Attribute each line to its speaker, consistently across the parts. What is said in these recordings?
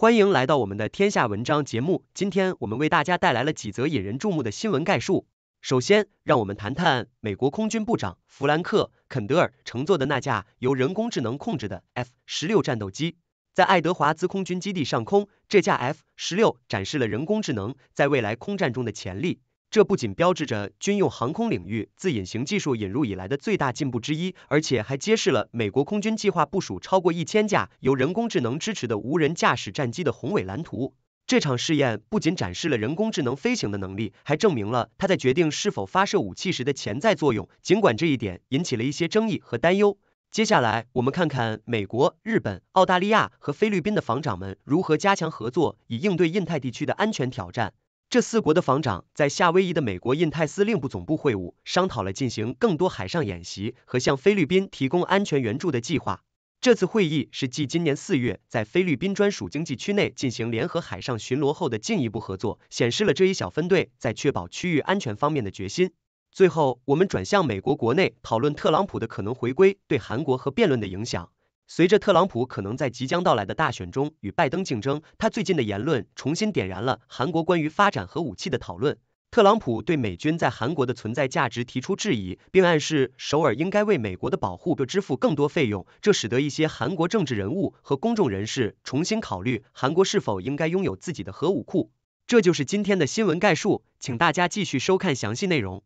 Speaker 1: 欢迎来到我们的天下文章节目。今天我们为大家带来了几则引人注目的新闻概述。首先，让我们谈谈美国空军部长弗兰克·肯德尔乘坐的那架由人工智能控制的 F 十六战斗机，在爱德华兹空军基地上空，这架 F 十六展示了人工智能在未来空战中的潜力。这不仅标志着军用航空领域自隐形技术引入以来的最大进步之一，而且还揭示了美国空军计划部署超过一千架由人工智能支持的无人驾驶战机的宏伟蓝图。这场试验不仅展示了人工智能飞行的能力，还证明了它在决定是否发射武器时的潜在作用，尽管这一点引起了一些争议和担忧。接下来，我们看看美国、日本、澳大利亚和菲律宾的防长们如何加强合作，以应对印太地区的安全挑战。这四国的防长在夏威夷的美国印太司令部总部会晤，商讨了进行更多海上演习和向菲律宾提供安全援助的计划。这次会议是继今年四月在菲律宾专属经济区内进行联合海上巡逻后的进一步合作，显示了这一小分队在确保区域安全方面的决心。最后，我们转向美国国内，讨论特朗普的可能回归对韩国和辩论的影响。随着特朗普可能在即将到来的大选中与拜登竞争，他最近的言论重新点燃了韩国关于发展核武器的讨论。特朗普对美军在韩国的存在价值提出质疑，并暗示首尔应该为美国的保护支付更多费用，这使得一些韩国政治人物和公众人士重新考虑韩国是否应该拥有自己的核武库。这就是今天的新闻概述，请大家继续收看详细内容。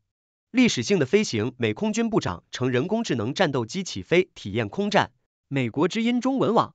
Speaker 1: 历史性的飞行，美空军部长乘人工智能战斗机起飞，体验空战。美国之音中文网，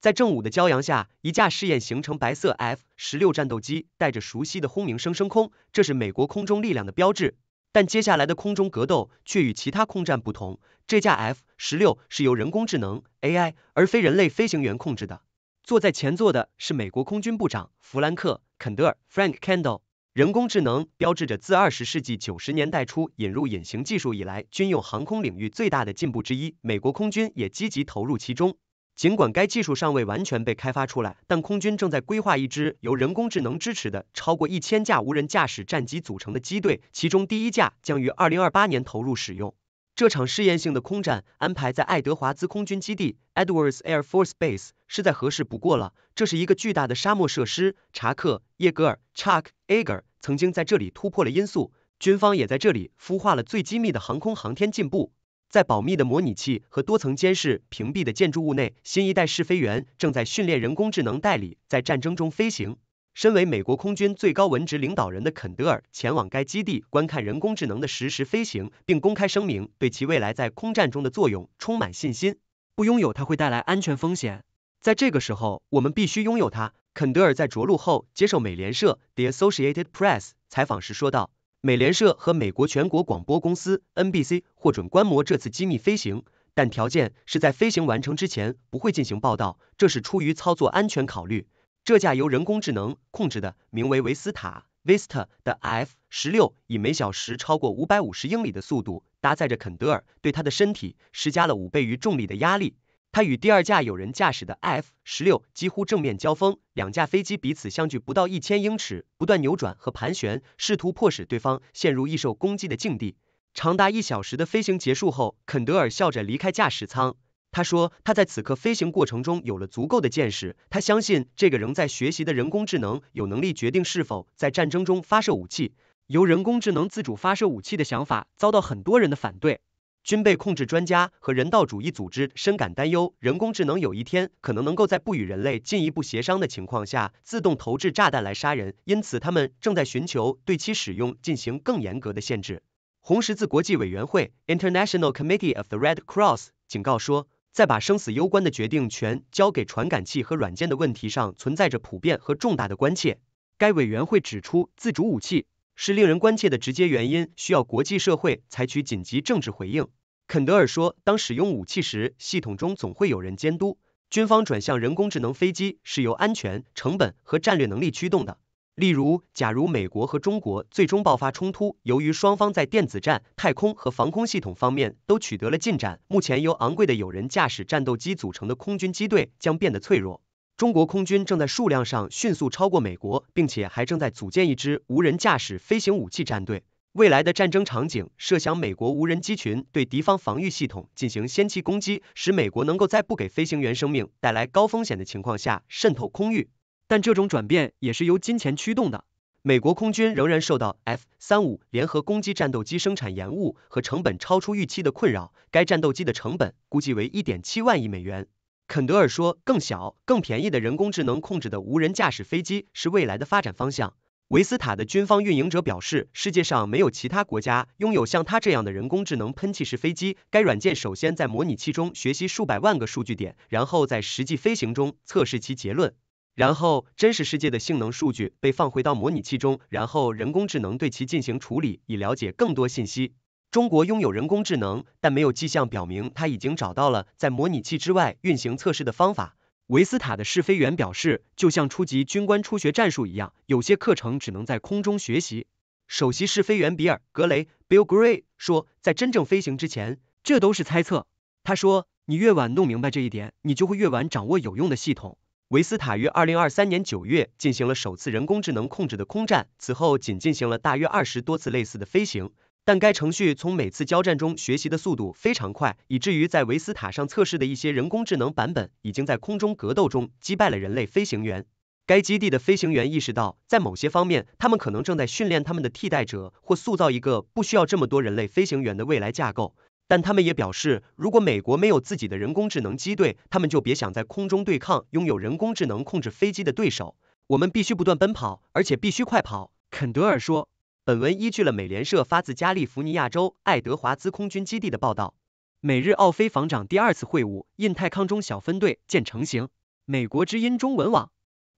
Speaker 1: 在正午的骄阳下，一架试验形成白色 F 十六战斗机带着熟悉的轰鸣声升空，这是美国空中力量的标志。但接下来的空中格斗却与其他空战不同，这架 F 十六是由人工智能 AI 而非人类飞行员控制的。坐在前座的是美国空军部长弗兰克·肯德尔 （Frank Kendall）。人工智能标志着自二十世纪九十年代初引入隐形技术以来，军用航空领域最大的进步之一。美国空军也积极投入其中。尽管该技术尚未完全被开发出来，但空军正在规划一支由人工智能支持的超过一千架无人驾驶战机组成的机队，其中第一架将于二零二八年投入使用。这场试验性的空战安排在爱德华兹空军基地 （Edwards Air Force Base） 是再合适不过了。这是一个巨大的沙漠设施。查克·耶戈尔 （Chuck Yeager） 曾经在这里突破了音速。军方也在这里孵化了最机密的航空航天进步。在保密的模拟器和多层监视屏蔽的建筑物内，新一代试飞员正在训练人工智能代理在战争中飞行。身为美国空军最高文职领导人的肯德尔前往该基地观看人工智能的实时飞行，并公开声明对其未来在空战中的作用充满信心。不拥有它会带来安全风险，在这个时候我们必须拥有它。肯德尔在着陆后接受美联社 （The Associated Press） 采访时说道：“美联社和美国全国广播公司 （NBC） 获准观摩这次机密飞行，但条件是在飞行完成之前不会进行报道，这是出于操作安全考虑。”这架由人工智能控制的名为维斯塔 （Vista） 的 F 十六，以每小时超过五百五十英里的速度，搭载着肯德尔，对他的身体施加了五倍于重力的压力。他与第二架有人驾驶的 F 十六几乎正面交锋，两架飞机彼此相距不到一千英尺，不断扭转和盘旋，试图迫使对方陷入易受攻击的境地。长达一小时的飞行结束后，肯德尔笑着离开驾驶舱。他说，他在此刻飞行过程中有了足够的见识。他相信这个仍在学习的人工智能有能力决定是否在战争中发射武器。由人工智能自主发射武器的想法遭到很多人的反对。军备控制专家和人道主义组织深感担忧，人工智能有一天可能能够在不与人类进一步协商的情况下自动投掷炸弹来杀人。因此，他们正在寻求对其使用进行更严格的限制。红十字国际委员会 （International Committee of the Red Cross） 警告说。在把生死攸关的决定权交给传感器和软件的问题上，存在着普遍和重大的关切。该委员会指出，自主武器是令人关切的直接原因，需要国际社会采取紧急政治回应。肯德尔说，当使用武器时，系统中总会有人监督。军方转向人工智能飞机是由安全成本和战略能力驱动的。例如，假如美国和中国最终爆发冲突，由于双方在电子战、太空和防空系统方面都取得了进展，目前由昂贵的有人驾驶战斗机组成的空军机队将变得脆弱。中国空军正在数量上迅速超过美国，并且还正在组建一支无人驾驶飞行武器战队。未来的战争场景设想，美国无人机群对敌方防御系统进行先期攻击，使美国能够在不给飞行员生命带来高风险的情况下渗透空域。但这种转变也是由金钱驱动的。美国空军仍然受到 F 三五联合攻击战斗机生产延误和成本超出预期的困扰。该战斗机的成本估计为一点七万亿美元。肯德尔说，更小、更便宜的人工智能控制的无人驾驶飞机是未来的发展方向。维斯塔的军方运营者表示，世界上没有其他国家拥有像他这样的人工智能喷气式飞机。该软件首先在模拟器中学习数百万个数据点，然后在实际飞行中测试其结论。然后，真实世界的性能数据被放回到模拟器中，然后人工智能对其进行处理，以了解更多信息。中国拥有人工智能，但没有迹象表明它已经找到了在模拟器之外运行测试的方法。维斯塔的试飞员表示，就像初级军官初学战术一样，有些课程只能在空中学习。首席试飞员比尔·格雷 （Bill Gray） 说，在真正飞行之前，这都是猜测。他说：“你越晚弄明白这一点，你就会越晚掌握有用的系统。”维斯塔于二零二三年九月进行了首次人工智能控制的空战，此后仅进行了大约二十多次类似的飞行。但该程序从每次交战中学习的速度非常快，以至于在维斯塔上测试的一些人工智能版本已经在空中格斗中击败了人类飞行员。该基地的飞行员意识到，在某些方面，他们可能正在训练他们的替代者，或塑造一个不需要这么多人类飞行员的未来架构。但他们也表示，如果美国没有自己的人工智能机队，他们就别想在空中对抗拥有人工智能控制飞机的对手。我们必须不断奔跑，而且必须快跑，肯德尔说。本文依据了美联社发自加利福尼亚州爱德华兹空军基地的报道。美日奥菲防长第二次会晤，印太抗中小分队见成型。美国之音中文网。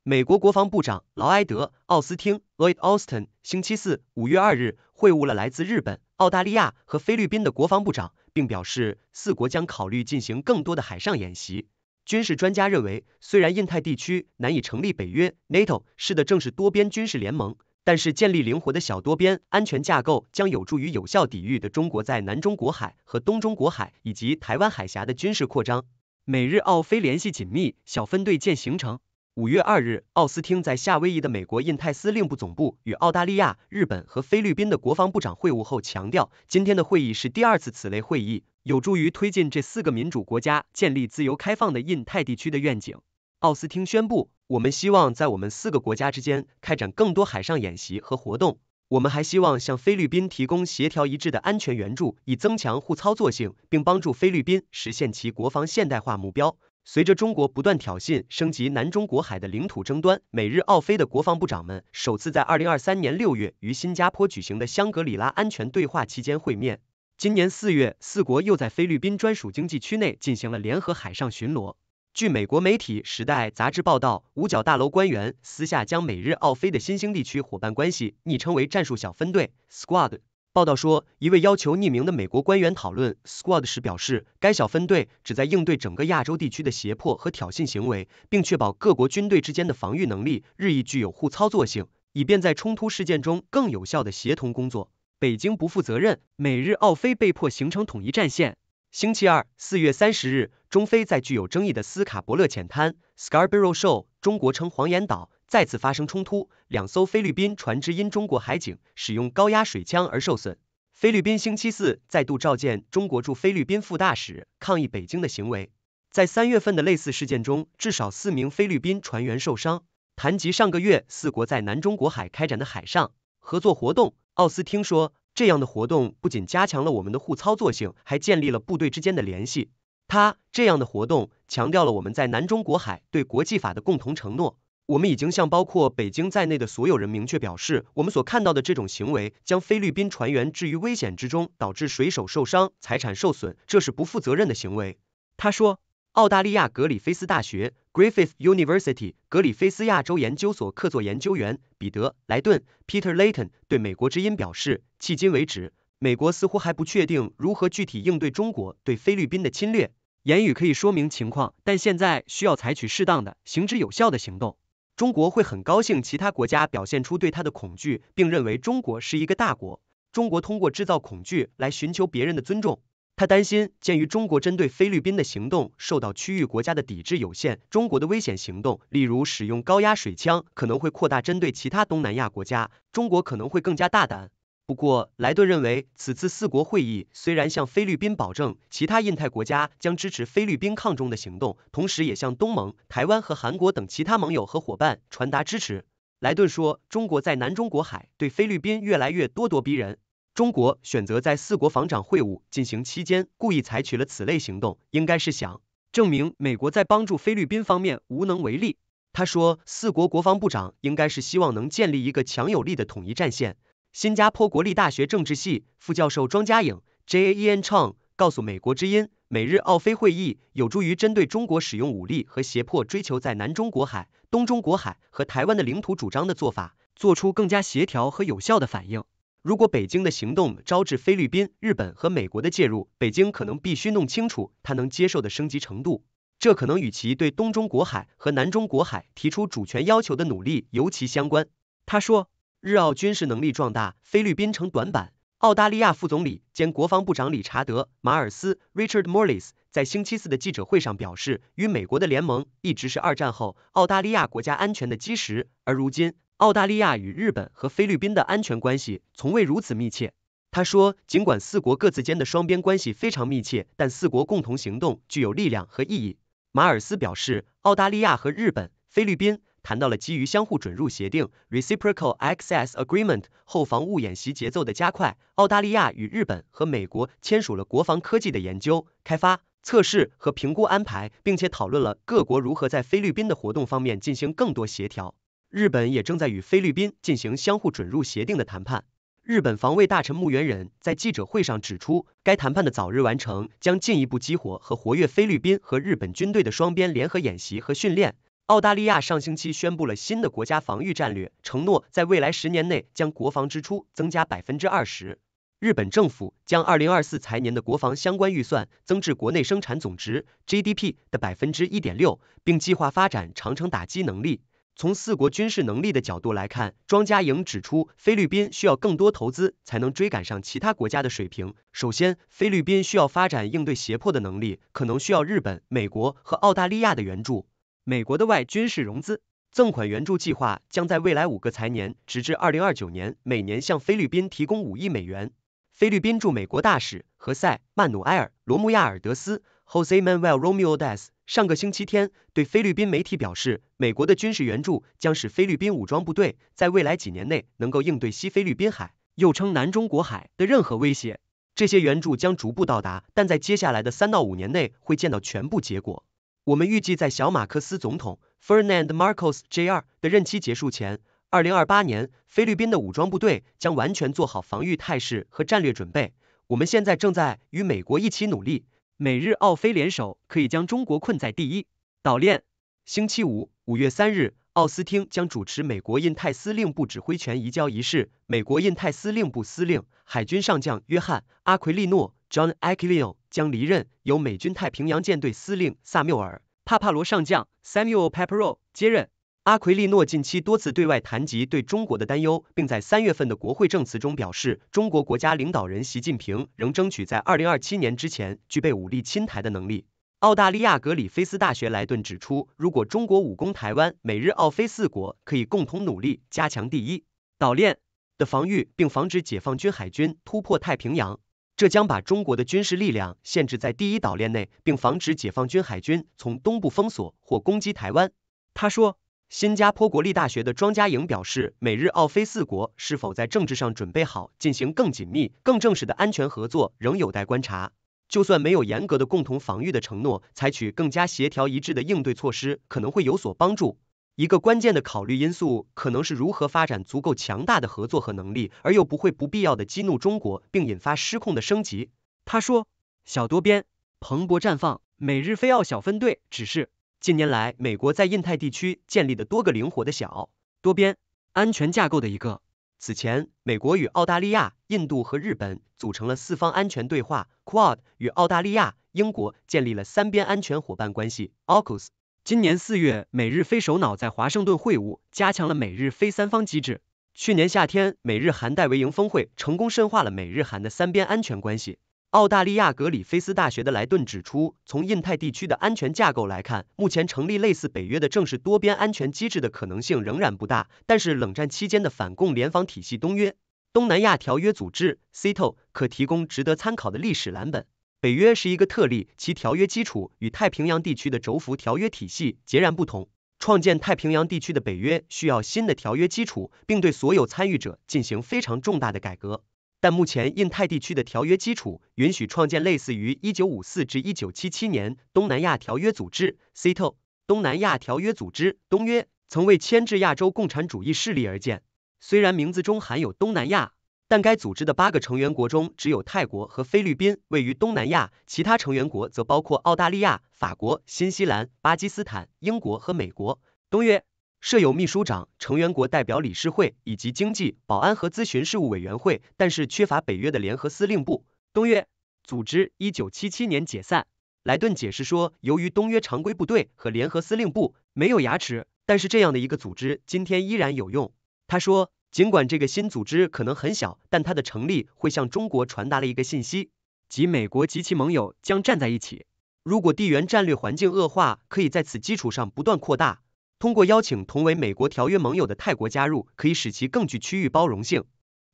Speaker 1: 美国国防部长劳埃德·奥斯汀 （Lloyd Austin） 星期四五月二日会晤了来自日本。澳大利亚和菲律宾的国防部长，并表示四国将考虑进行更多的海上演习。军事专家认为，虽然印太地区难以成立北约 （NATO） 式的正式多边军事联盟，但是建立灵活的小多边安全架构将有助于有效抵御的中国在南中国海和东中国海以及台湾海峡的军事扩张。美日澳菲联系紧密，小分队见形成。五月二日，奥斯汀在夏威夷的美国印太司令部总部与澳大利亚、日本和菲律宾的国防部长会晤后强调，今天的会议是第二次此类会议，有助于推进这四个民主国家建立自由开放的印太地区的愿景。奥斯汀宣布，我们希望在我们四个国家之间开展更多海上演习和活动。我们还希望向菲律宾提供协调一致的安全援助，以增强互操作性，并帮助菲律宾实现其国防现代化目标。随着中国不断挑衅升级南中国海的领土争端，美日澳菲的国防部长们首次在二零二三年六月于新加坡举行的香格里拉安全对话期间会面。今年四月，四国又在菲律宾专属经济区内进行了联合海上巡逻。据美国媒体《时代》杂志报道，五角大楼官员私下将美日澳菲的新兴地区伙伴关系昵称为“战术小分队 ”（Squad）。报道说，一位要求匿名的美国官员讨论 Squad 时表示，该小分队旨在应对整个亚洲地区的胁迫和挑衅行为，并确保各国军队之间的防御能力日益具有互操作性，以便在冲突事件中更有效的协同工作。北京不负责任，美日澳菲被迫形成统一战线。星期二，四月三十日，中非在具有争议的斯卡伯勒浅滩 （Scarborough Shoal） 中国称黄岩岛。再次发生冲突，两艘菲律宾船只因中国海警使用高压水枪而受损。菲律宾星期四再度召见中国驻菲律宾副大使，抗议北京的行为。在三月份的类似事件中，至少四名菲律宾船员受伤。谈及上个月四国在南中国海开展的海上合作活动，奥斯汀说：“这样的活动不仅加强了我们的互操作性，还建立了部队之间的联系。他这样的活动强调了我们在南中国海对国际法的共同承诺。”我们已经向包括北京在内的所有人明确表示，我们所看到的这种行为将菲律宾船员置于危险之中，导致水手受伤、财产受损，这是不负责任的行为。他说，澳大利亚格里菲斯大学 （Griffith University） 格里菲斯亚洲研究所客座研究员彼得莱顿 （Peter Layton） 对《美国之音》表示，迄今为止，美国似乎还不确定如何具体应对中国对菲律宾的侵略。言语可以说明情况，但现在需要采取适当的、行之有效的行动。中国会很高兴其他国家表现出对它的恐惧，并认为中国是一个大国。中国通过制造恐惧来寻求别人的尊重。他担心，鉴于中国针对菲律宾的行动受到区域国家的抵制有限，中国的危险行动，例如使用高压水枪，可能会扩大针对其他东南亚国家。中国可能会更加大胆。不过，莱顿认为，此次四国会议虽然向菲律宾保证其他印太国家将支持菲律宾抗中的行动，同时也向东盟、台湾和韩国等其他盟友和伙伴传达支持。莱顿说，中国在南中国海对菲律宾越来越咄咄逼人，中国选择在四国防长会晤进行期间故意采取了此类行动，应该是想证明美国在帮助菲律宾方面无能为力。他说，四国国防部长应该是希望能建立一个强有力的统一战线。新加坡国立大学政治系副教授庄家颖 （J. A. E. N. c h o n g 告诉《美国之音》，美日澳菲会议有助于针对中国使用武力和胁迫，追求在南中国海、东中国海和台湾的领土主张的做法，做出更加协调和有效的反应。如果北京的行动招致菲律宾、日本和美国的介入，北京可能必须弄清楚他能接受的升级程度，这可能与其对东中国海和南中国海提出主权要求的努力尤其相关。他说。日澳军事能力壮大，菲律宾成短板。澳大利亚副总理兼国防部长理查德·马尔斯 （Richard m o r r i s 在星期四的记者会上表示，与美国的联盟一直是二战后澳大利亚国家安全的基石。而如今，澳大利亚与日本和菲律宾的安全关系从未如此密切。他说，尽管四国各自间的双边关系非常密切，但四国共同行动具有力量和意义。马尔斯表示，澳大利亚和日本、菲律宾。谈到了基于相互准入协定 (reciprocal access agreement) 后，防务演习节奏的加快。澳大利亚与日本和美国签署了国防科技的研究、开发、测试和评估安排，并且讨论了各国如何在菲律宾的活动方面进行更多协调。日本也正在与菲律宾进行相互准入协定的谈判。日本防卫大臣木原忍在记者会上指出，该谈判的早日完成将进一步激活和活跃菲律宾和日本军队的双边联合演习和训练。澳大利亚上星期宣布了新的国家防御战略，承诺在未来十年内将国防支出增加百分之二十。日本政府将二零二四财年的国防相关预算增至国内生产总值 GDP 的百分之一点六，并计划发展长城打击能力。从四国军事能力的角度来看，庄家营指出，菲律宾需要更多投资才能追赶上其他国家的水平。首先，菲律宾需要发展应对胁迫的能力，可能需要日本、美国和澳大利亚的援助。美国的外军事融资赠款援助计划将在未来五个财年，直至二零二九年，每年向菲律宾提供五亿美元。菲律宾驻美国大使何塞·曼努埃尔·罗穆亚尔德斯 （Jose Manuel Romeo Des） 上个星期天对菲律宾媒体表示，美国的军事援助将使菲律宾武装部队在未来几年内能够应对西菲律宾海（又称南中国海）的任何威胁。这些援助将逐步到达，但在接下来的三到五年内会见到全部结果。我们预计在小马克思总统 f e r n a n d Marcos Jr. 的任期结束前，二零二八年，菲律宾的武装部队将完全做好防御态势和战略准备。我们现在正在与美国一起努力，美日澳菲联手可以将中国困在第一岛链。星期五五月三日，奥斯汀将主持美国印太司令部指挥权移交仪式，美国印太司令部司令海军上将约翰阿奎利诺。John a q u i l i o 将离任，由美军太平洋舰队司令萨缪尔·帕帕罗上将 （Samuel p e p p e r o 接任。阿奎利诺近期多次对外谈及对中国的担忧，并在三月份的国会证词中表示，中国国家领导人习近平仍争取在二零二七年之前具备武力侵台的能力。澳大利亚格里菲斯大学莱顿指出，如果中国武功台湾，美日澳菲四国可以共同努力，加强第一岛链的防御，并防止解放军海军突破太平洋。这将把中国的军事力量限制在第一岛链内，并防止解放军海军从东部封锁或攻击台湾。他说，新加坡国立大学的庄家颖表示，美日澳菲四国是否在政治上准备好进行更紧密、更正式的安全合作，仍有待观察。就算没有严格的共同防御的承诺，采取更加协调一致的应对措施可能会有所帮助。一个关键的考虑因素可能是如何发展足够强大的合作和能力，而又不会不必要的激怒中国，并引发失控的升级。他说，小多边蓬勃绽放，美日菲澳小分队只是近年来美国在印太地区建立的多个灵活的小多边安全架构的一个。此前，美国与澳大利亚、印度和日本组成了四方安全对话 （QUAD），与澳大利亚、英国建立了三边安全伙伴关系 （AUKUS）。今年四月，美日菲首脑在华盛顿会晤，加强了美日非三方机制。去年夏天，美日韩戴维营峰会成功深化了美日韩的三边安全关系。澳大利亚格里菲斯大学的莱顿指出，从印太地区的安全架构来看，目前成立类似北约的正式多边安全机制的可能性仍然不大。但是，冷战期间的反共联防体系东约、东南亚条约组织 c e t o 可提供值得参考的历史蓝本。北约是一个特例，其条约基础与太平洋地区的轴辐条约体系截然不同。创建太平洋地区的北约需要新的条约基础，并对所有参与者进行非常重大的改革。但目前印太地区的条约基础允许创建类似于一九五四至一九七七年东南亚条约组织 c e t o 东南亚条约组织东约，曾为牵制亚洲共产主义势力而建。虽然名字中含有东南亚。但该组织的八个成员国中，只有泰国和菲律宾位于东南亚，其他成员国则包括澳大利亚、法国、新西兰、巴基斯坦、英国和美国。东约设有秘书长、成员国代表理事会以及经济、保安和咨询事务委员会，但是缺乏北约的联合司令部。东约组织一九七七年解散。莱顿解释说，由于东约常规部队和联合司令部没有牙齿，但是这样的一个组织今天依然有用。他说。尽管这个新组织可能很小，但它的成立会向中国传达了一个信息，即美国及其盟友将站在一起。如果地缘战略环境恶化，可以在此基础上不断扩大。通过邀请同为美国条约盟友的泰国加入，可以使其更具区域包容性。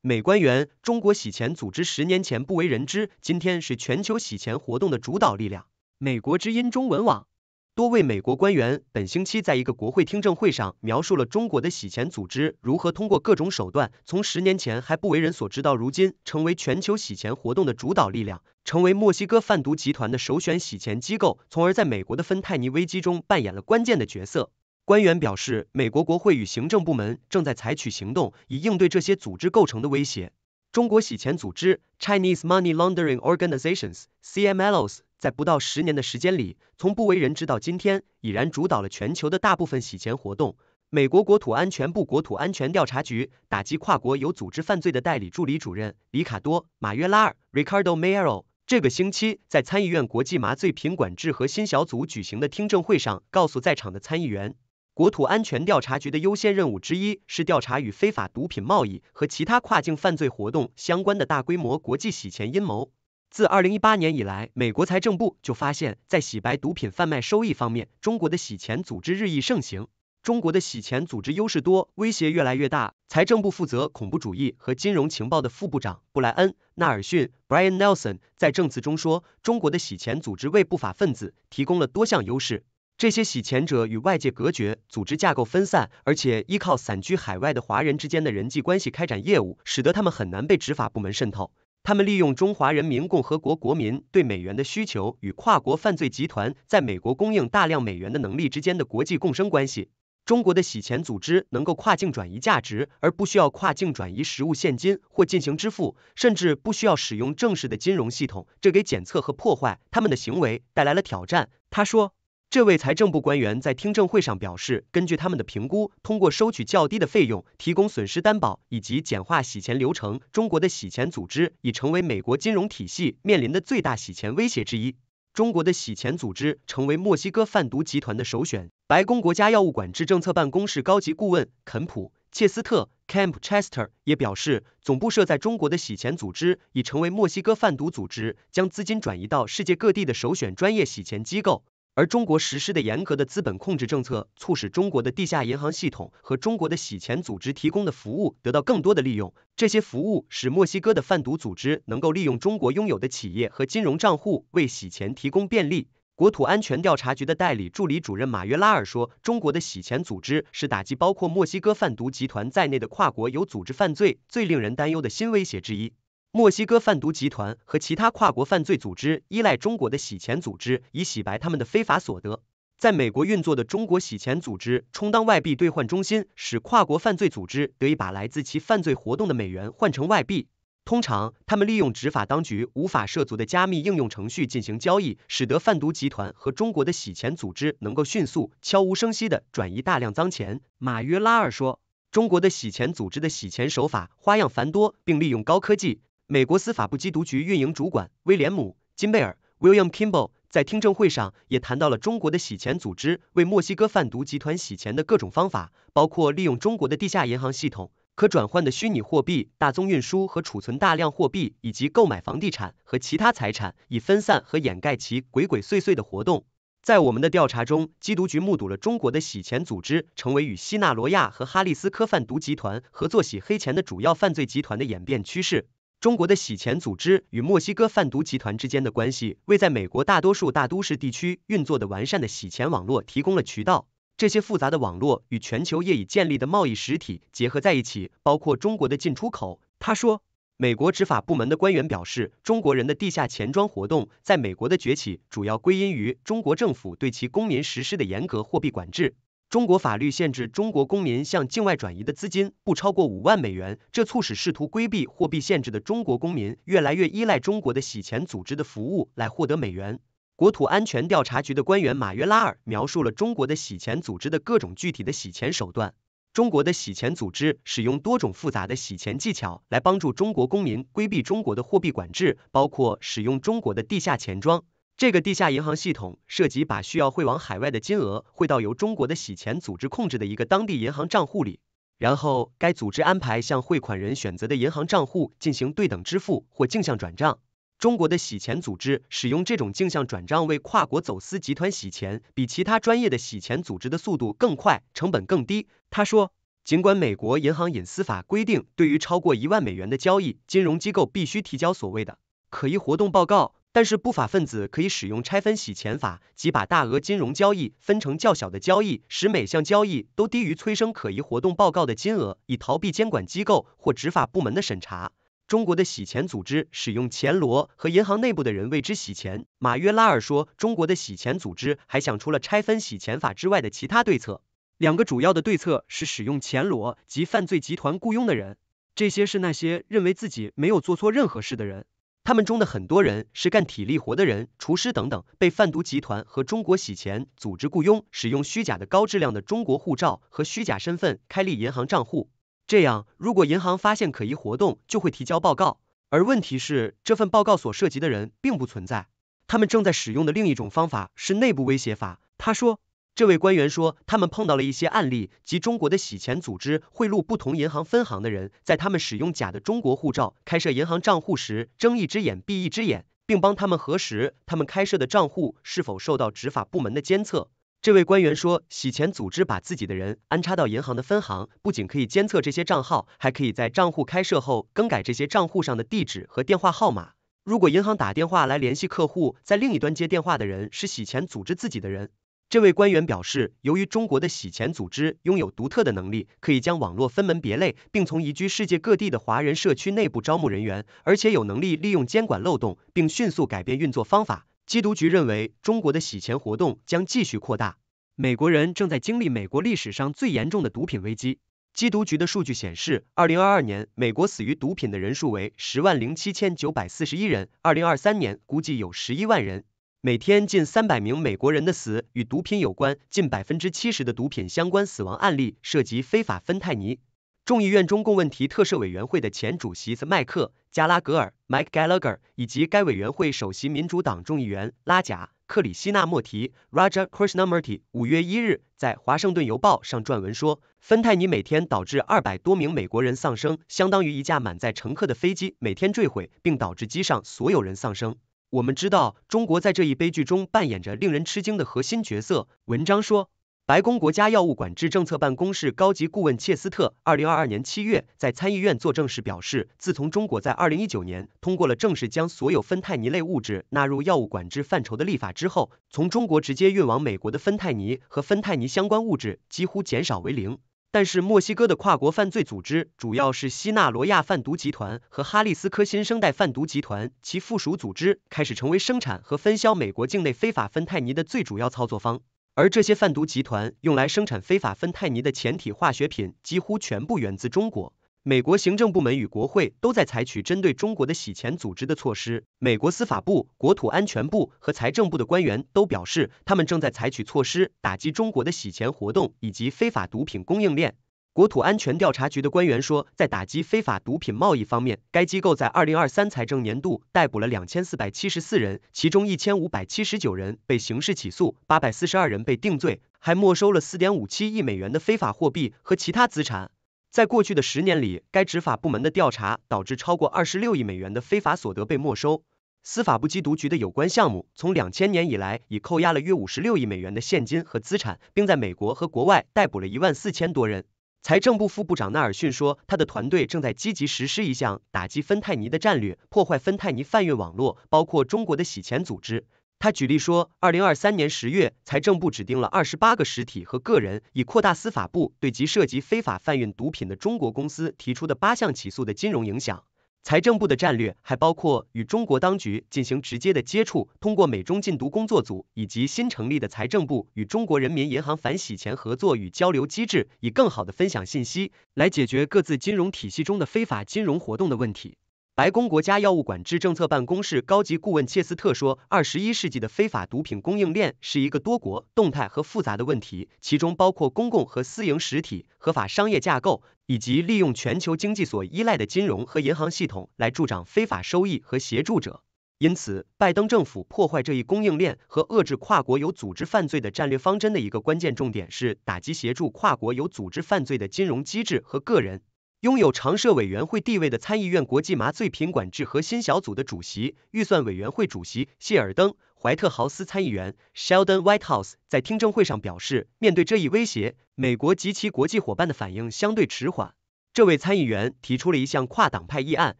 Speaker 1: 美官员：中国洗钱组织十年前不为人知，今天是全球洗钱活动的主导力量。美国之音中文网。多位美国官员本星期在一个国会听证会上描述了中国的洗钱组织如何通过各种手段，从十年前还不为人所知到如今成为全球洗钱活动的主导力量，成为墨西哥贩毒集团的首选洗钱机构，从而在美国的芬太尼危机中扮演了关键的角色。官员表示，美国国会与行政部门正在采取行动以应对这些组织构成的威胁。中国洗钱组织 Chinese Money Laundering Organizations c m l s 在不到十年的时间里，从不为人知到今天，已然主导了全球的大部分洗钱活动。美国国土安全部国土安全调查局打击跨国有组织犯罪的代理助理主任里卡多·马约拉尔 (Ricardo m e r o 这个星期在参议院国际麻醉品管制核心小组举行的听证会上，告诉在场的参议员。国土安全调查局的优先任务之一是调查与非法毒品贸易和其他跨境犯罪活动相关的大规模国际洗钱阴谋。自二零一八年以来，美国财政部就发现，在洗白毒品贩卖收益方面，中国的洗钱组织日益盛行。中国的洗钱组织优势多，威胁越来越大。财政部负责恐怖主义和金融情报的副部长布莱恩·纳尔逊 （Brian Nelson） 在证词中说：“中国的洗钱组织为不法分子提供了多项优势。”这些洗钱者与外界隔绝，组织架构分散，而且依靠散居海外的华人之间的人际关系开展业务，使得他们很难被执法部门渗透。他们利用中华人民共和国国民对美元的需求与跨国犯罪集团在美国供应大量美元的能力之间的国际共生关系，中国的洗钱组织能够跨境转移价值，而不需要跨境转移实物现金或进行支付，甚至不需要使用正式的金融系统，这给检测和破坏他们的行为带来了挑战。他说。这位财政部官员在听证会上表示，根据他们的评估，通过收取较低的费用、提供损失担保以及简化洗钱流程，中国的洗钱组织已成为美国金融体系面临的最大洗钱威胁之一。中国的洗钱组织成为墨西哥贩毒集团的首选。白宫国家药物管制政策办公室高级顾问肯普·切斯特 （Camp Chester） 也表示，总部设在中国的洗钱组织已成为墨西哥贩毒组织将资金转移到世界各地的首选专业洗钱机构。而中国实施的严格的资本控制政策，促使中国的地下银行系统和中国的洗钱组织提供的服务得到更多的利用。这些服务使墨西哥的贩毒组织能够利用中国拥有的企业和金融账户为洗钱提供便利。国土安全调查局的代理助理主任马约拉尔说：“中国的洗钱组织是打击包括墨西哥贩毒集团在内的跨国有组织犯罪最令人担忧的新威胁之一。”墨西哥贩毒集团和其他跨国犯罪组织依赖中国的洗钱组织以洗白他们的非法所得。在美国运作的中国洗钱组织充当外币兑换中心，使跨国犯罪组织得以把来自其犯罪活动的美元换成外币。通常，他们利用执法当局无法涉足的加密应用程序进行交易，使得贩毒集团和中国的洗钱组织能够迅速、悄无声息地转移大量脏钱。马约拉尔说：“中国的洗钱组织的洗钱手法花样繁多，并利用高科技。”美国司法部缉毒局运营主管威廉姆金贝尔 （William k i m b a l l 在听证会上也谈到了中国的洗钱组织为墨西哥贩毒集团洗钱的各种方法，包括利用中国的地下银行系统、可转换的虚拟货币、大宗运输和储存大量货币，以及购买房地产和其他财产，以分散和掩盖其鬼鬼祟祟的活动。在我们的调查中，缉毒局目睹了中国的洗钱组织成为与西纳罗亚和哈利斯科贩毒集团合作洗黑钱的主要犯罪集团的演变趋势。中国的洗钱组织与墨西哥贩毒集团之间的关系，为在美国大多数大都市地区运作的完善的洗钱网络提供了渠道。这些复杂的网络与全球业已建立的贸易实体结合在一起，包括中国的进出口。他说，美国执法部门的官员表示，中国人的地下钱庄活动在美国的崛起，主要归因于中国政府对其公民实施的严格货币管制。中国法律限制中国公民向境外转移的资金不超过五万美元，这促使试图规避货币限制的中国公民越来越依赖中国的洗钱组织的服务来获得美元。国土安全调查局的官员马约拉尔描述了中国的洗钱组织的各种具体的洗钱手段。中国的洗钱组织使用多种复杂的洗钱技巧来帮助中国公民规避中国的货币管制，包括使用中国的地下钱庄。这个地下银行系统涉及把需要汇往海外的金额汇到由中国的洗钱组织控制的一个当地银行账户里，然后该组织安排向汇款人选择的银行账户进行对等支付或镜像转账。中国的洗钱组织使用这种镜像转账为跨国走私集团洗钱，比其他专业的洗钱组织的速度更快，成本更低。他说，尽管美国银行隐私法规定，对于超过一万美元的交易，金融机构必须提交所谓的可疑活动报告。但是不法分子可以使用拆分洗钱法，即把大额金融交易分成较小的交易，使每项交易都低于催生可疑活动报告的金额，以逃避监管机构或执法部门的审查。中国的洗钱组织使用钱罗和银行内部的人为之洗钱。马约拉尔说，中国的洗钱组织还想出了拆分洗钱法之外的其他对策。两个主要的对策是使用钱罗及犯罪集团雇佣的人，这些是那些认为自己没有做错任何事的人。他们中的很多人是干体力活的人、厨师等等，被贩毒集团和中国洗钱组织雇佣，使用虚假的高质量的中国护照和虚假身份开立银行账户。这样，如果银行发现可疑活动，就会提交报告。而问题是，这份报告所涉及的人并不存在。他们正在使用的另一种方法是内部威胁法。他说。这位官员说，他们碰到了一些案例，及中国的洗钱组织贿赂不同银行分行的人，在他们使用假的中国护照开设银行账户时，睁一只眼闭一只眼，并帮他们核实他们开设的账户是否受到执法部门的监测。这位官员说，洗钱组织把自己的人安插到银行的分行，不仅可以监测这些账号，还可以在账户开设后更改这些账户上的地址和电话号码。如果银行打电话来联系客户，在另一端接电话的人是洗钱组织自己的人。这位官员表示，由于中国的洗钱组织拥有独特的能力，可以将网络分门别类，并从移居世界各地的华人社区内部招募人员，而且有能力利用监管漏洞，并迅速改变运作方法。缉毒局认为，中国的洗钱活动将继续扩大。美国人正在经历美国历史上最严重的毒品危机。缉毒局的数据显示，二零二二年美国死于毒品的人数为十万零七千九百四十一人，二零二三年估计有十一万人。每天近三百名美国人的死与毒品有关，近百分之七十的毒品相关死亡案例涉及非法芬太尼。众议院中共问题特设委员会的前主席麦克加拉格尔 （Mike Gallagher） 以及该委员会首席民主党众议员拉贾克里希纳莫提 （Raja k r i s h n a m u r t h y 五月一日在《华盛顿邮报》上撰文说，芬太尼每天导致二百多名美国人丧生，相当于一架满载乘客的飞机每天坠毁并导致机上所有人丧生。我们知道，中国在这一悲剧中扮演着令人吃惊的核心角色。文章说，白宫国家药物管制政策办公室高级顾问切斯特，二零二二年七月在参议院作证时表示，自从中国在二零一九年通过了正式将所有芬太尼类物质纳入药物管制范畴的立法之后，从中国直接运往美国的芬太尼和芬太尼相关物质几乎减少为零。但是，墨西哥的跨国犯罪组织主要是西纳罗亚贩毒集团和哈利斯科新生代贩毒集团，其附属组织开始成为生产和分销美国境内非法芬太尼的最主要操作方。而这些贩毒集团用来生产非法芬太尼的前体化学品，几乎全部源自中国。美国行政部门与国会都在采取针对中国的洗钱组织的措施。美国司法部、国土安全部和财政部的官员都表示，他们正在采取措施打击中国的洗钱活动以及非法毒品供应链。国土安全调查局的官员说，在打击非法毒品贸易方面，该机构在二零二三财政年度逮捕了两千四百七十四人，其中一千五百七十九人被刑事起诉，八百四十二人被定罪，还没收了四点五七亿美元的非法货币和其他资产。在过去的十年里，该执法部门的调查导致超过二十六亿美元的非法所得被没收。司法部缉毒局的有关项目从两千年以来已扣押了约五十六亿美元的现金和资产，并在美国和国外逮捕了一万四千多人。财政部副部长纳尔逊说，他的团队正在积极实施一项打击芬太尼的战略，破坏芬太尼贩运网络，包括中国的洗钱组织。他举例说，二零二三年十月，财政部指定了二十八个实体和个人，以扩大司法部对即涉及非法贩运毒品的中国公司提出的八项起诉的金融影响。财政部的战略还包括与中国当局进行直接的接触，通过美中禁毒工作组以及新成立的财政部与中国人民银行反洗钱合作与交流机制，以更好的分享信息，来解决各自金融体系中的非法金融活动的问题。白宫国家药物管制政策办公室高级顾问切斯特说：“二十一世纪的非法毒品供应链是一个多国、动态和复杂的问题，其中包括公共和私营实体、合法商业架构，以及利用全球经济所依赖的金融和银行系统来助长非法收益和协助者。因此，拜登政府破坏这一供应链和遏制跨国有组织犯罪的战略方针的一个关键重点是打击协助跨国有组织犯罪的金融机制和个人。”拥有常设委员会地位的参议院国际麻醉品管制核心小组的主席、预算委员会主席谢尔登·怀特豪斯参议员 （Sheldon Whitehouse） 在听证会上表示，面对这一威胁，美国及其国际伙伴的反应相对迟缓。这位参议员提出了一项跨党派议案，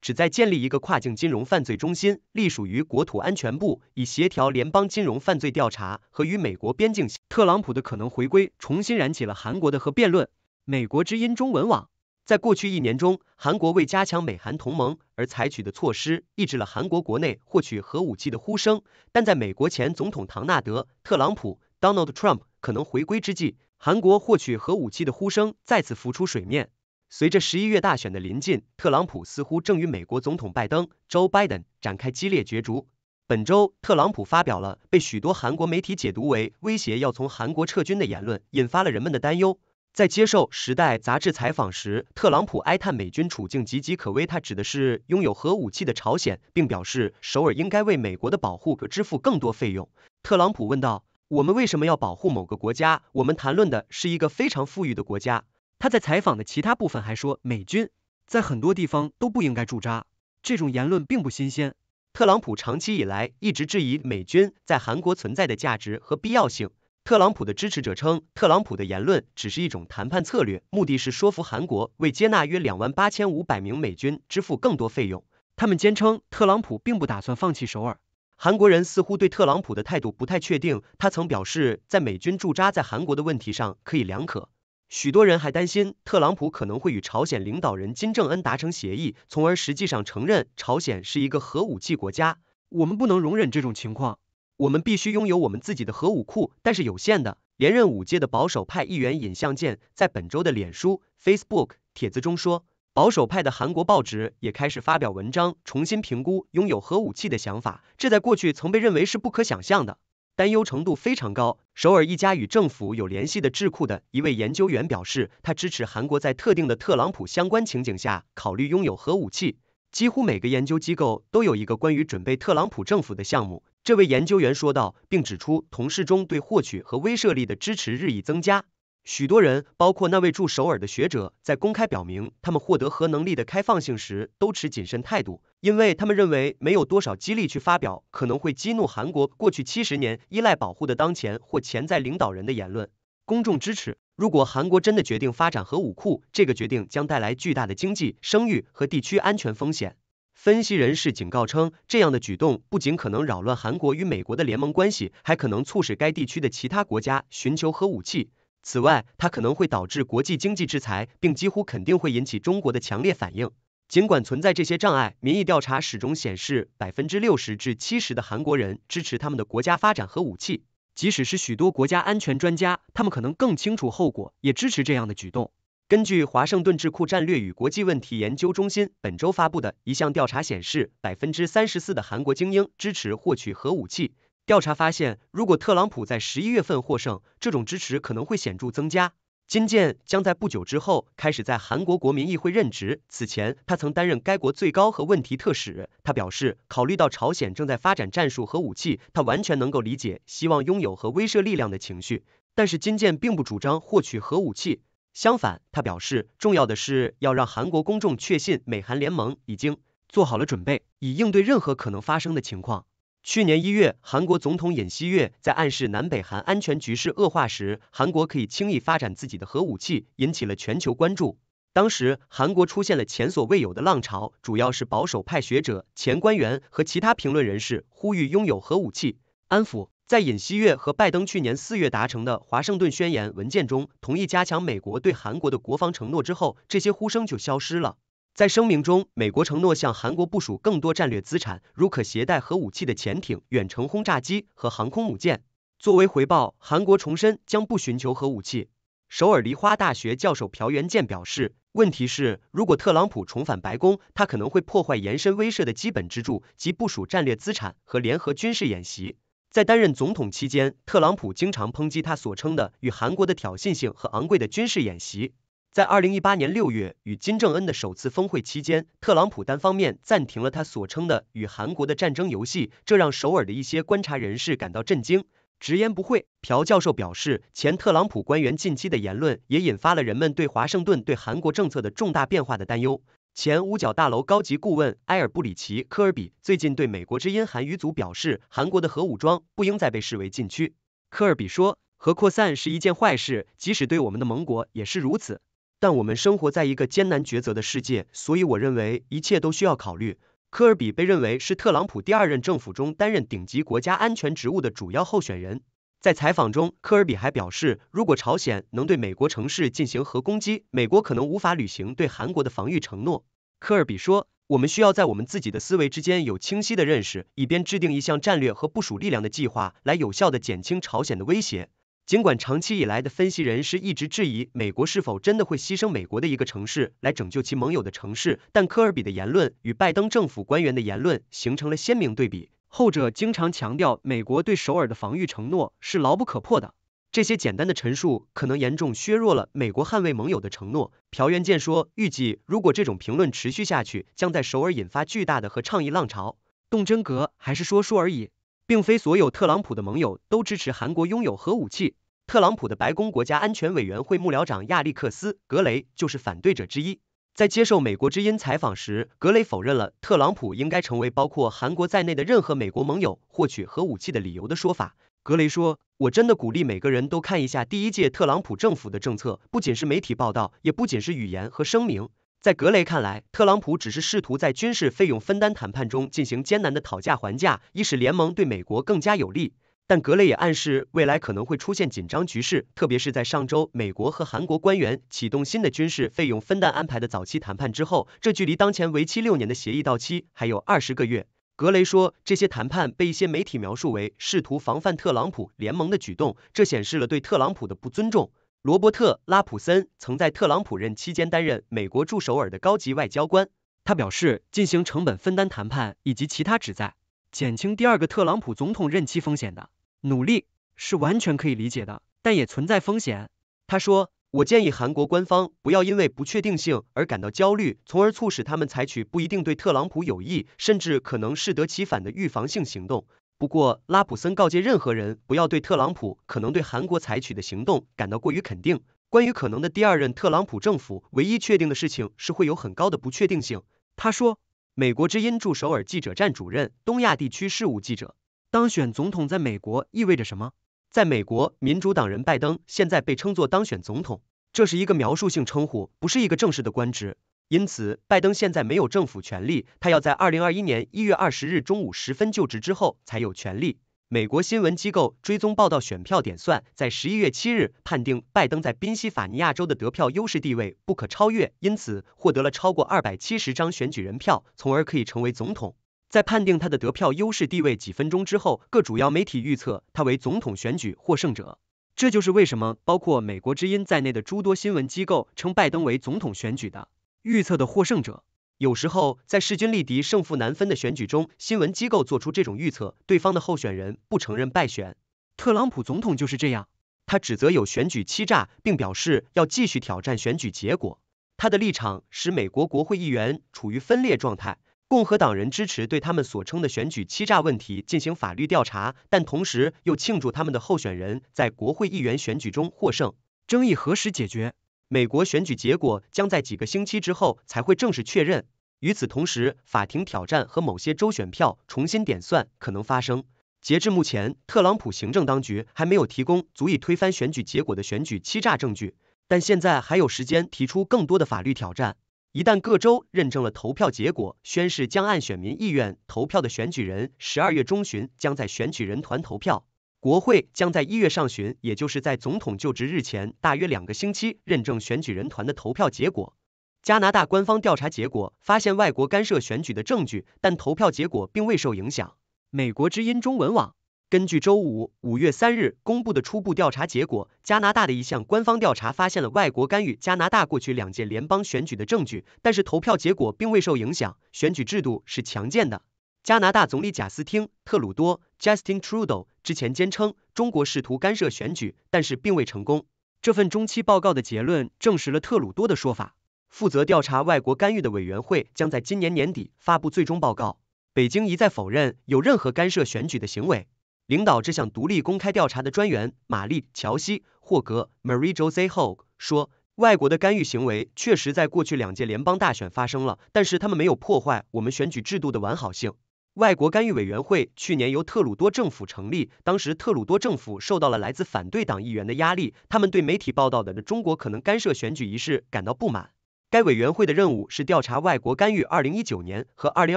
Speaker 1: 旨在建立一个跨境金融犯罪中心，隶属于国土安全部，以协调联邦金融犯罪调查和与美国边境。特朗普的可能回归重新燃起了韩国的核辩论。美国之音中文网。在过去一年中，韩国为加强美韩同盟而采取的措施，抑制了韩国国内获取核武器的呼声。但在美国前总统唐纳德·特朗普 （Donald Trump） 可能回归之际，韩国获取核武器的呼声再次浮出水面。随着十一月大选的临近，特朗普似乎正与美国总统拜登 （Joe Biden） 展开激烈角逐。本周，特朗普发表了被许多韩国媒体解读为威胁要从韩国撤军的言论，引发了人们的担忧。在接受《时代》杂志采访时，特朗普哀叹美军处境岌岌可危。他指的是拥有核武器的朝鲜，并表示首尔应该为美国的保护支付更多费用。特朗普问道：“我们为什么要保护某个国家？我们谈论的是一个非常富裕的国家。”他在采访的其他部分还说，美军在很多地方都不应该驻扎。这种言论并不新鲜，特朗普长期以来一直质疑美军在韩国存在的价值和必要性。特朗普的支持者称，特朗普的言论只是一种谈判策略，目的是说服韩国为接纳约两万八千五百名美军支付更多费用。他们坚称，特朗普并不打算放弃首尔。韩国人似乎对特朗普的态度不太确定。他曾表示，在美军驻扎在韩国的问题上可以两可。许多人还担心，特朗普可能会与朝鲜领导人金正恩达成协议，从而实际上承认朝鲜是一个核武器国家。我们不能容忍这种情况。我们必须拥有我们自己的核武库，但是有限的。连任五届的保守派议员尹相健在本周的脸书 （Facebook） 帖子中说，保守派的韩国报纸也开始发表文章，重新评估拥有核武器的想法，这在过去曾被认为是不可想象的。担忧程度非常高。首尔一家与政府有联系的智库的一位研究员表示，他支持韩国在特定的特朗普相关情景下考虑拥有核武器。几乎每个研究机构都有一个关于准备特朗普政府的项目。这位研究员说道，并指出同事中对获取和威慑力的支持日益增加。许多人，包括那位驻首尔的学者，在公开表明他们获得核能力的开放性时，都持谨慎态度，因为他们认为没有多少激励去发表可能会激怒韩国过去七十年依赖保护的当前或潜在领导人的言论。公众支持，如果韩国真的决定发展核武库，这个决定将带来巨大的经济、声誉和地区安全风险。分析人士警告称，这样的举动不仅可能扰乱韩国与美国的联盟关系，还可能促使该地区的其他国家寻求核武器。此外，它可能会导致国际经济制裁，并几乎肯定会引起中国的强烈反应。尽管存在这些障碍，民意调查始终显示，百分之六十至七十的韩国人支持他们的国家发展核武器。即使是许多国家安全专家，他们可能更清楚后果，也支持这样的举动。根据华盛顿智库战略与国际问题研究中心本周发布的一项调查显示，百分之三十四的韩国精英支持获取核武器。调查发现，如果特朗普在十一月份获胜，这种支持可能会显著增加。金建将在不久之后开始在韩国国民议会任职。此前，他曾担任该国最高核问题特使。他表示，考虑到朝鲜正在发展战术核武器，他完全能够理解希望拥有核威慑力量的情绪。但是，金建并不主张获取核武器。相反，他表示，重要的是要让韩国公众确信美韩联盟已经做好了准备，以应对任何可能发生的情况。去年一月，韩国总统尹锡月在暗示南北韩安全局势恶化时，韩国可以轻易发展自己的核武器，引起了全球关注。当时，韩国出现了前所未有的浪潮，主要是保守派学者、前官员和其他评论人士呼吁拥有核武器，安抚。在尹锡悦和拜登去年四月达成的《华盛顿宣言》文件中，同意加强美国对韩国的国防承诺之后，这些呼声就消失了。在声明中，美国承诺向韩国部署更多战略资产，如可携带核武器的潜艇、远程轰炸机和航空母舰。作为回报，韩国重申将不寻求核武器。首尔梨花大学教授朴元健表示，问题是如果特朗普重返白宫，他可能会破坏延伸威慑的基本支柱及部署战略资产和联合军事演习。在担任总统期间，特朗普经常抨击他所称的与韩国的挑衅性和昂贵的军事演习。在二零一八年六月与金正恩的首次峰会期间，特朗普单方面暂停了他所称的与韩国的战争游戏，这让首尔的一些观察人士感到震惊。直言不讳，朴教授表示，前特朗普官员近期的言论也引发了人们对华盛顿对韩国政策的重大变化的担忧。前五角大楼高级顾问埃尔布里奇·科尔比最近对《美国之音》韩语组表示，韩国的核武装不应再被视为禁区。科尔比说，核扩散是一件坏事，即使对我们的盟国也是如此。但我们生活在一个艰难抉择的世界，所以我认为一切都需要考虑。科尔比被认为是特朗普第二任政府中担任顶级国家安全职务的主要候选人。在采访中，科尔比还表示，如果朝鲜能对美国城市进行核攻击，美国可能无法履行对韩国的防御承诺。科尔比说：“我们需要在我们自己的思维之间有清晰的认识，以便制定一项战略和部署力量的计划，来有效的减轻朝鲜的威胁。”尽管长期以来的分析人士一直质疑美国是否真的会牺牲美国的一个城市来拯救其盟友的城市，但科尔比的言论与拜登政府官员的言论形成了鲜明对比。后者经常强调美国对首尔的防御承诺是牢不可破的。这些简单的陈述可能严重削弱了美国捍卫盟友的承诺。朴元健说，预计如果这种评论持续下去，将在首尔引发巨大的和倡议浪潮。动真格还是说说而已？并非所有特朗普的盟友都支持韩国拥有核武器。特朗普的白宫国家安全委员会幕僚长亚历克斯·格雷就是反对者之一。在接受美国之音采访时，格雷否认了特朗普应该成为包括韩国在内的任何美国盟友获取核武器的理由的说法。格雷说：“我真的鼓励每个人都看一下第一届特朗普政府的政策，不仅是媒体报道，也不仅是语言和声明。”在格雷看来，特朗普只是试图在军事费用分担谈判中进行艰难的讨价还价，以使联盟对美国更加有利。但格雷也暗示，未来可能会出现紧张局势，特别是在上周美国和韩国官员启动新的军事费用分担安排的早期谈判之后。这距离当前为期六年的协议到期还有二十个月。格雷说，这些谈判被一些媒体描述为试图防范特朗普联盟的举动，这显示了对特朗普的不尊重。罗伯特·拉普森曾在特朗普任期间担任美国驻首尔的高级外交官，他表示，进行成本分担谈判以及其他旨在减轻第二个特朗普总统任期风险的。努力是完全可以理解的，但也存在风险。他说：“我建议韩国官方不要因为不确定性而感到焦虑，从而促使他们采取不一定对特朗普有益，甚至可能适得其反的预防性行动。”不过，拉普森告诫任何人不要对特朗普可能对韩国采取的行动感到过于肯定。关于可能的第二任特朗普政府，唯一确定的事情是会有很高的不确定性。他说：“美国之音驻首尔记者站主任、东亚地区事务记者。”当选总统在美国意味着什么？在美国，民主党人拜登现在被称作当选总统，这是一个描述性称呼，不是一个正式的官职。因此，拜登现在没有政府权力，他要在二零二一年一月二十日中午十分就职之后才有权力。美国新闻机构追踪报道选票点算，在十一月七日判定拜登在宾夕法尼亚州的得票优势地位不可超越，因此获得了超过二百七十张选举人票，从而可以成为总统。在判定他的得票优势地位几分钟之后，各主要媒体预测他为总统选举获胜者。这就是为什么包括美国之音在内的诸多新闻机构称拜登为总统选举的预测的获胜者。有时候在势均力敌、胜负难分的选举中，新闻机构做出这种预测，对方的候选人不承认败选。特朗普总统就是这样，他指责有选举欺诈，并表示要继续挑战选举结果。他的立场使美国国会议员处于分裂状态。共和党人支持对他们所称的选举欺诈问题进行法律调查，但同时又庆祝他们的候选人在国会议员选举中获胜。争议何时解决？美国选举结果将在几个星期之后才会正式确认。与此同时，法庭挑战和某些州选票重新点算可能发生。截至目前，特朗普行政当局还没有提供足以推翻选举结果的选举欺诈证据，但现在还有时间提出更多的法律挑战。一旦各州认证了投票结果，宣誓将按选民意愿投票的选举人，十二月中旬将在选举人团投票。国会将在一月上旬，也就是在总统就职日前大约两个星期，认证选举人团的投票结果。加拿大官方调查结果发现外国干涉选举的证据，但投票结果并未受影响。美国之音中文网。根据周五五月三日公布的初步调查结果，加拿大的一项官方调查发现了外国干预加拿大过去两届联邦选举的证据，但是投票结果并未受影响，选举制度是强健的。加拿大总理贾斯汀·特鲁多 （Justin Trudeau） 之前坚称中国试图干涉选举，但是并未成功。这份中期报告的结论证实了特鲁多的说法。负责调查外国干预的委员会将在今年年底发布最终报告。北京一再否认有任何干涉选举的行为。领导这项独立公开调查的专员玛丽乔西霍格 m a r i e Jo s e h o e 说：“外国的干预行为确实在过去两届联邦大选发生了，但是他们没有破坏我们选举制度的完好性。”外国干预委员会去年由特鲁多政府成立，当时特鲁多政府受到了来自反对党议员的压力，他们对媒体报道的中国可能干涉选举一事感到不满。该委员会的任务是调查外国干预二零一九年和二零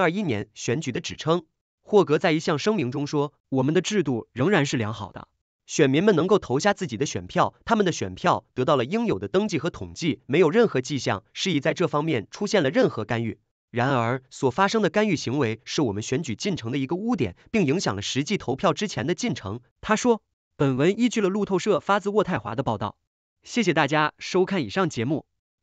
Speaker 1: 二一年选举的指称。霍格在一项声明中说：“我们的制度仍然是良好的，选民们能够投下自己的选票，他们的选票得到了应有的登记和统计，没有任何迹象示意在这方面出现了任何干预。然而，所发生的干预行为是我们选举进程的一个污点，并影响了实际投票之前的进程。”他说。本文依据了路透社发自渥太华的报道。谢谢大家收看以上节目。